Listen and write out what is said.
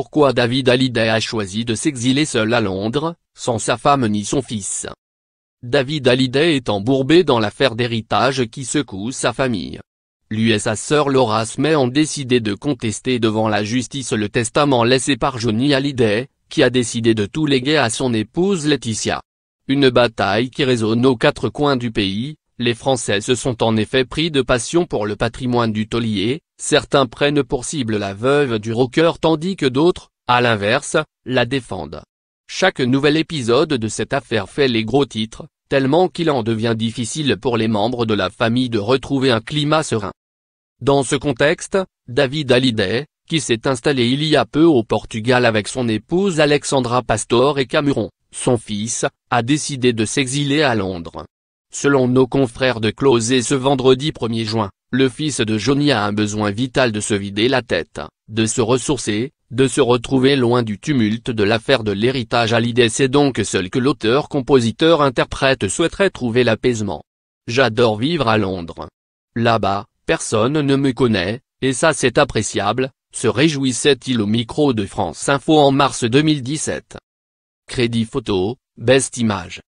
pourquoi David Hallyday a choisi de s'exiler seul à Londres, sans sa femme ni son fils. David Hallyday est embourbé dans l'affaire d'héritage qui secoue sa famille. Lui et sa sœur Laura Smay ont décidé de contester devant la justice le testament laissé par Johnny Hallyday, qui a décidé de tout léguer à son épouse Laetitia. Une bataille qui résonne aux quatre coins du pays, les Français se sont en effet pris de passion pour le patrimoine du taulier, Certains prennent pour cible la veuve du rocker tandis que d'autres, à l'inverse, la défendent. Chaque nouvel épisode de cette affaire fait les gros titres, tellement qu'il en devient difficile pour les membres de la famille de retrouver un climat serein. Dans ce contexte, David Hallyday, qui s'est installé il y a peu au Portugal avec son épouse Alexandra Pastor et Cameron, son fils, a décidé de s'exiler à Londres. Selon nos confrères de Closé ce vendredi 1er juin, le fils de Johnny a un besoin vital de se vider la tête, de se ressourcer, de se retrouver loin du tumulte de l'affaire de l'héritage à l'idée c'est donc seul que l'auteur-compositeur-interprète souhaiterait trouver l'apaisement. J'adore vivre à Londres. Là-bas, personne ne me connaît, et ça c'est appréciable, se réjouissait-il au micro de France Info en mars 2017. Crédit photo, best image.